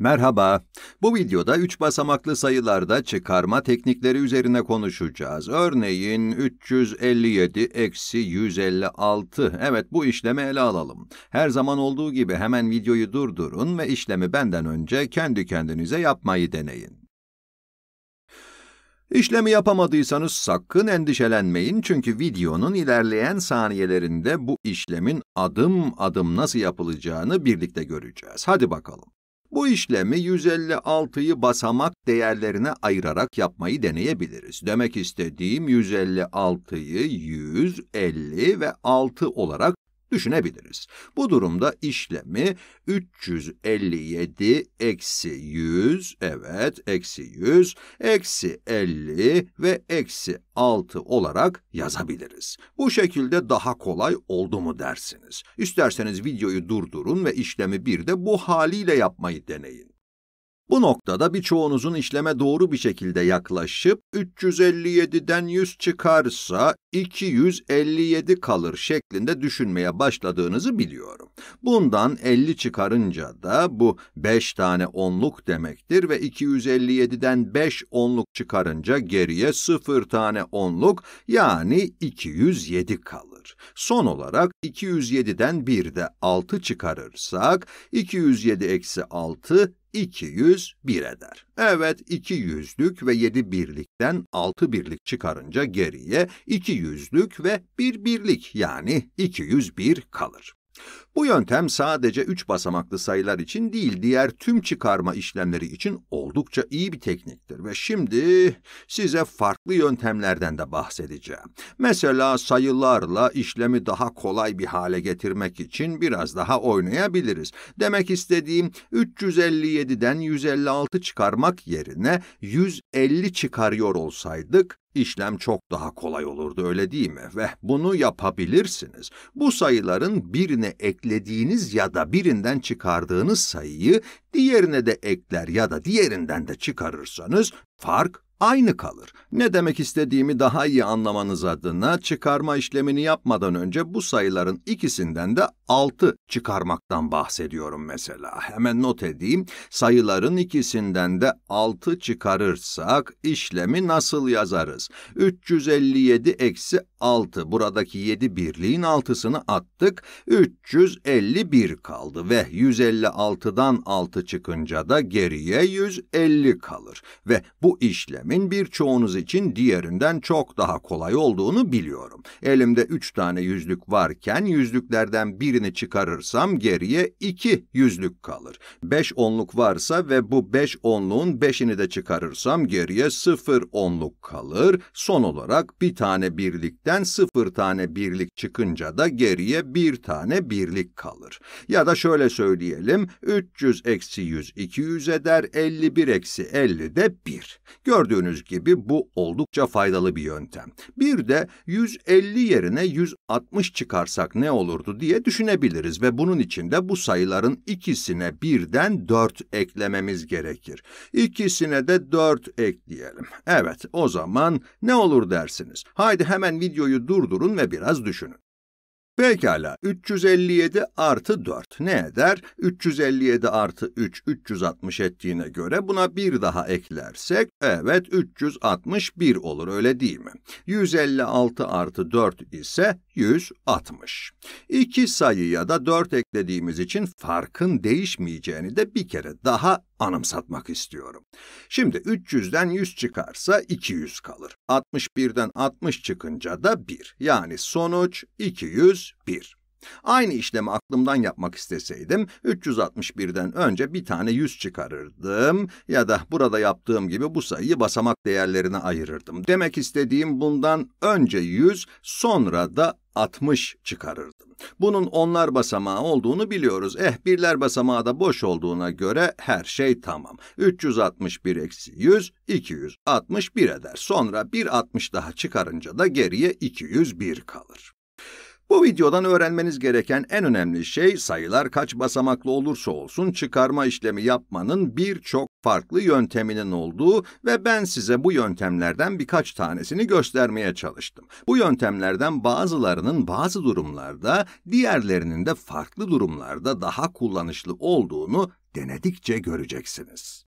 Merhaba, bu videoda üç basamaklı sayılarda çıkarma teknikleri üzerine konuşacağız. Örneğin 357 eksi 156, evet bu işlemi ele alalım. Her zaman olduğu gibi hemen videoyu durdurun ve işlemi benden önce kendi kendinize yapmayı deneyin. İşlemi yapamadıysanız sakın endişelenmeyin çünkü videonun ilerleyen saniyelerinde bu işlemin adım adım nasıl yapılacağını birlikte göreceğiz. Hadi bakalım. Bu işlemi 156'yı basamak değerlerine ayırarak yapmayı deneyebiliriz. Demek istediğim 156'yı 100, 50 ve 6 olarak düşünebiliriz. Bu durumda işlemi 357 eksi 100, evet eksi 100, eksi 50 ve eksi 6 olarak yazabiliriz. Bu şekilde daha kolay oldu mu dersiniz. İsterseniz videoyu durdurun ve işlemi bir de bu haliyle yapmayı deneyin. Bu noktada birçoğunuzun işleme doğru bir şekilde yaklaşıp 357'den 100 çıkarsa 257 kalır şeklinde düşünmeye başladığınızı biliyorum. Bundan 50 çıkarınca da bu 5 tane onluk demektir ve 257'den 5 onluk çıkarınca geriye 0 tane onluk yani 207 kalır. Son olarak 207'den 1'de 6 çıkarırsak 207 eksi 6 201 eder. Evet 2 yüzlük ve 7 birlikten 6 birlik çıkarınca geriye 2 yüzlük ve 1 birlik yani 201 kalır. Bu yöntem sadece 3 basamaklı sayılar için değil, diğer tüm çıkarma işlemleri için oldukça iyi bir tekniktir. Ve şimdi size farklı yöntemlerden de bahsedeceğim. Mesela sayılarla işlemi daha kolay bir hale getirmek için biraz daha oynayabiliriz. Demek istediğim 357'den 156 çıkarmak yerine 150 çıkarıyor olsaydık, İşlem çok daha kolay olurdu öyle değil mi? Ve bunu yapabilirsiniz. Bu sayıların birine eklediğiniz ya da birinden çıkardığınız sayıyı diğerine de ekler ya da diğerinden de çıkarırsanız fark aynı kalır. Ne demek istediğimi daha iyi anlamanız adına çıkarma işlemini yapmadan önce bu sayıların ikisinden de 6 çıkarmaktan bahsediyorum mesela. Hemen not edeyim. Sayıların ikisinden de 6 çıkarırsak işlemi nasıl yazarız? 357 eksi 6. Buradaki 7 birliğin 6'sını attık. 351 kaldı ve 156'dan 6 çıkınca da geriye 150 kalır. Ve bu işlemi işlemimin birçoğunuz için diğerinden çok daha kolay olduğunu biliyorum. Elimde üç tane yüzlük varken yüzlüklerden birini çıkarırsam geriye iki yüzlük kalır. Beş onluk varsa ve bu beş onluğun beşini de çıkarırsam geriye sıfır onluk kalır. Son olarak bir tane birlikten sıfır tane birlik çıkınca da geriye bir tane birlik kalır. Ya da şöyle söyleyelim, 300 eksi 100 200 eder, 51 eksi 50 de 1. Gördüğünüz gördüğünüz gibi bu oldukça faydalı bir yöntem. Bir de 150 yerine 160 çıkarsak ne olurdu diye düşünebiliriz ve bunun için de bu sayıların ikisine birden 4 eklememiz gerekir. İkisine de 4 ekleyelim. Evet, o zaman ne olur dersiniz? Haydi hemen videoyu durdurun ve biraz düşünün. Pekala 357 artı 4 ne eder? 357 artı 3 360 ettiğine göre buna bir daha eklersek evet 361 olur öyle değil mi? 156 artı 4 ise 160. İki sayıya da 4 eklediğimiz için farkın değişmeyeceğini de bir kere daha anımsatmak istiyorum. Şimdi 300'den 100 çıkarsa 200 kalır. 61'den 60 çıkınca da 1. Yani sonuç 201. Aynı işlemi aklımdan yapmak isteseydim 361'den önce bir tane 100 çıkarırdım ya da burada yaptığım gibi bu sayıyı basamak değerlerine ayırırdım. Demek istediğim bundan önce 100 sonra da 60 çıkarırdım. Bunun onlar basamağı olduğunu biliyoruz. Eh birler basamağı da boş olduğuna göre her şey tamam. 361 eksi 100, 261 eder. Sonra bir 60 daha çıkarınca da geriye 201 kalır. Bu videodan öğrenmeniz gereken en önemli şey sayılar kaç basamaklı olursa olsun çıkarma işlemi yapmanın birçok farklı yönteminin olduğu ve ben size bu yöntemlerden birkaç tanesini göstermeye çalıştım. Bu yöntemlerden bazılarının bazı durumlarda, diğerlerinin de farklı durumlarda daha kullanışlı olduğunu denedikçe göreceksiniz.